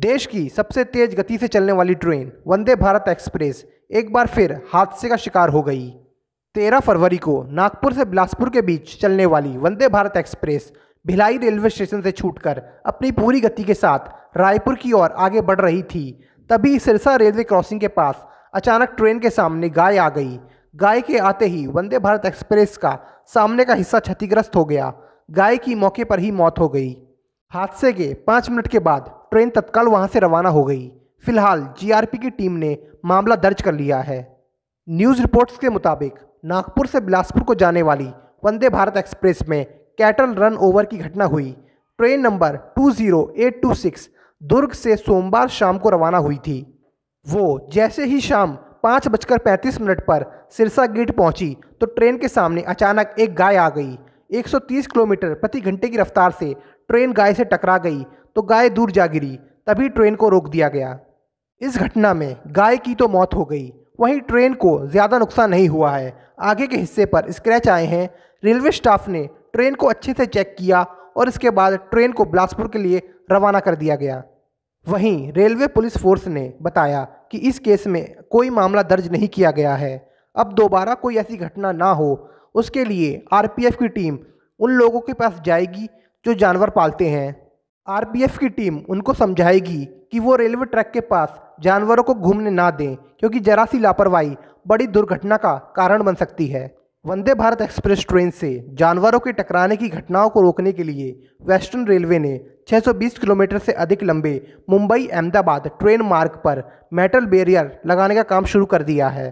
देश की सबसे तेज गति से चलने वाली ट्रेन वंदे भारत एक्सप्रेस एक बार फिर हादसे का शिकार हो गई तेरह फरवरी को नागपुर से बिलासपुर के बीच चलने वाली Vande Bharat express Bhilai railway station से छूटकर अपनी पूरी गति के साथ रायपुर की ओर आगे बढ़ रही थी तभी सिरसा रेलवे क्रॉसिंग के पास अचानक ट्रेन के सामने गाय आ गई गाय के आते ही वंदे भारत एक्सप्रेस का सामने का हिस्सा क्षतिग्रस्त हो गया गाय की मौके पर ही मौत हो गई हादसे के पाँच मिनट के बाद ट्रेन तत्काल वहां से रवाना हो गई फिलहाल जीआरपी की टीम ने मामला दर्ज कर लिया है न्यूज़ रिपोर्ट्स के मुताबिक नागपुर से बिलासपुर को जाने वाली वंदे भारत एक्सप्रेस में कैटल रन ओवर की घटना हुई ट्रेन नंबर 20826 दुर्ग से सोमवार शाम को रवाना हुई थी वो जैसे ही शाम पाँच बजकर पैंतीस मिनट पर सिरसा गेट पहुंची तो ट्रेन के सामने अचानक एक गाय आ गई 130 किलोमीटर प्रति घंटे की रफ्तार से ट्रेन गाय से टकरा गई तो गाय दूर जा गिरी तभी ट्रेन को रोक दिया गया इस घटना में गाय की तो मौत हो गई वहीं ट्रेन को ज़्यादा नुकसान नहीं हुआ है आगे के हिस्से पर स्क्रैच आए हैं रेलवे स्टाफ ने ट्रेन को अच्छे से चेक किया और इसके बाद ट्रेन को बिलासपुर के लिए रवाना कर दिया गया वहीं रेलवे पुलिस फोर्स ने बताया कि इस केस में कोई मामला दर्ज नहीं किया गया है अब दोबारा कोई ऐसी घटना ना हो उसके लिए आरपीएफ की टीम उन लोगों के पास जाएगी जो जानवर पालते हैं आरपीएफ की टीम उनको समझाएगी कि वो रेलवे ट्रैक के पास जानवरों को घूमने ना दें क्योंकि जरा सी लापरवाही बड़ी दुर्घटना का कारण बन सकती है वंदे भारत एक्सप्रेस ट्रेन से जानवरों के टकराने की घटनाओं को रोकने के लिए वेस्टर्न रेलवे ने 620 किलोमीटर से अधिक लंबे मुंबई अहमदाबाद ट्रेन मार्ग पर मेटल बैरियर लगाने का काम शुरू कर दिया है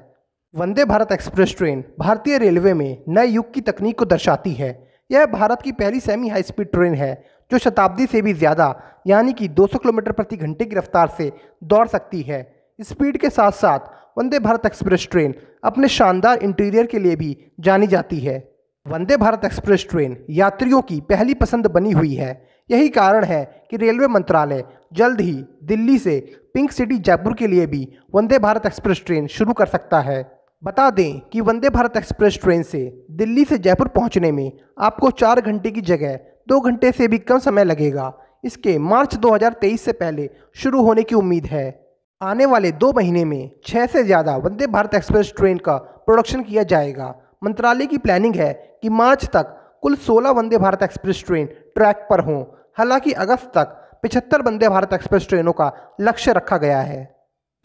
वंदे भारत एक्सप्रेस ट्रेन भारतीय रेलवे में नए युग की तकनीक को दर्शाती है यह भारत की पहली सेमी हाई स्पीड ट्रेन है जो शताब्दी से भी ज़्यादा यानी कि 200 किलोमीटर प्रति घंटे की रफ्तार से दौड़ सकती है स्पीड के साथ साथ वंदे भारत एक्सप्रेस ट्रेन अपने शानदार इंटीरियर के लिए भी जानी जाती है वंदे भारत एक्सप्रेस ट्रेन यात्रियों की पहली पसंद बनी हुई है यही कारण है कि रेलवे मंत्रालय जल्द ही दिल्ली से पिंक सिटी जयपुर के लिए भी वंदे भारत एक्सप्रेस ट्रेन शुरू कर सकता है बता दें कि वंदे भारत एक्सप्रेस ट्रेन से दिल्ली से जयपुर पहुंचने में आपको चार घंटे की जगह दो घंटे से भी कम समय लगेगा इसके मार्च 2023 से पहले शुरू होने की उम्मीद है आने वाले दो महीने में छः से ज़्यादा वंदे भारत एक्सप्रेस ट्रेन का प्रोडक्शन किया जाएगा मंत्रालय की प्लानिंग है कि मार्च तक कुल 16 Vande Bharat express train track पर हों हालांकि अगस्त तक पिछहत्तर वंदे भारत एक्सप्रेस ट्रेनों का लक्ष्य रखा गया है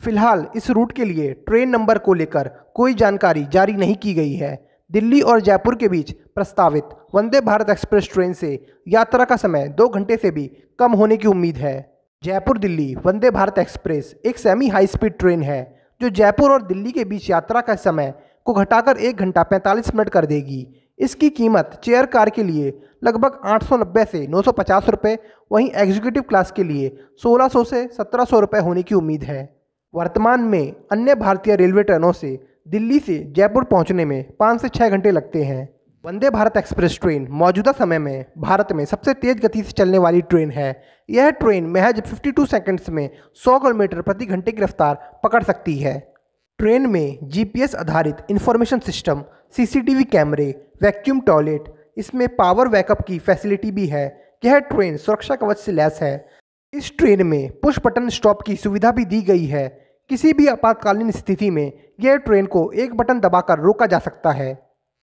फिलहाल इस रूट के लिए ट्रेन नंबर को लेकर कोई जानकारी जारी नहीं की गई है दिल्ली और जयपुर के बीच प्रस्तावित वंदे भारत एक्सप्रेस ट्रेन से यात्रा का समय दो घंटे से भी कम होने की उम्मीद है जयपुर दिल्ली वंदे भारत एक्सप्रेस एक सेमी हाई स्पीड ट्रेन है जो जयपुर और दिल्ली के बीच यात्रा का समय को घटाकर एक घंटा 45 मिनट कर देगी इसकी कीमत चेयर कार के लिए लगभग 890 से 950 रुपए वहीं एग्जीक्यूटिव क्लास के लिए 1600 से 1700 रुपए होने की उम्मीद है वर्तमान में अन्य भारतीय रेलवे ट्रेनों से दिल्ली से जयपुर पहुंचने में पाँच से छः घंटे लगते हैं वंदे भारत एक्सप्रेस ट्रेन मौजूदा समय में भारत में सबसे तेज़ गति से चलने वाली ट्रेन है यह ट्रेन महज 52 सेकंड्स में 100 किलोमीटर प्रति घंटे की रफ्तार पकड़ सकती है ट्रेन में जीपीएस आधारित इंफॉर्मेशन सिस्टम सीसीटीवी कैमरे वैक्यूम टॉयलेट इसमें पावर बैकअप की फैसिलिटी भी है यह ट्रेन सुरक्षा कवच से लैस है इस ट्रेन में पुश बटन स्टॉप की सुविधा भी दी गई है किसी भी आपातकालीन स्थिति में यह ट्रेन को एक बटन दबाकर रोका जा सकता है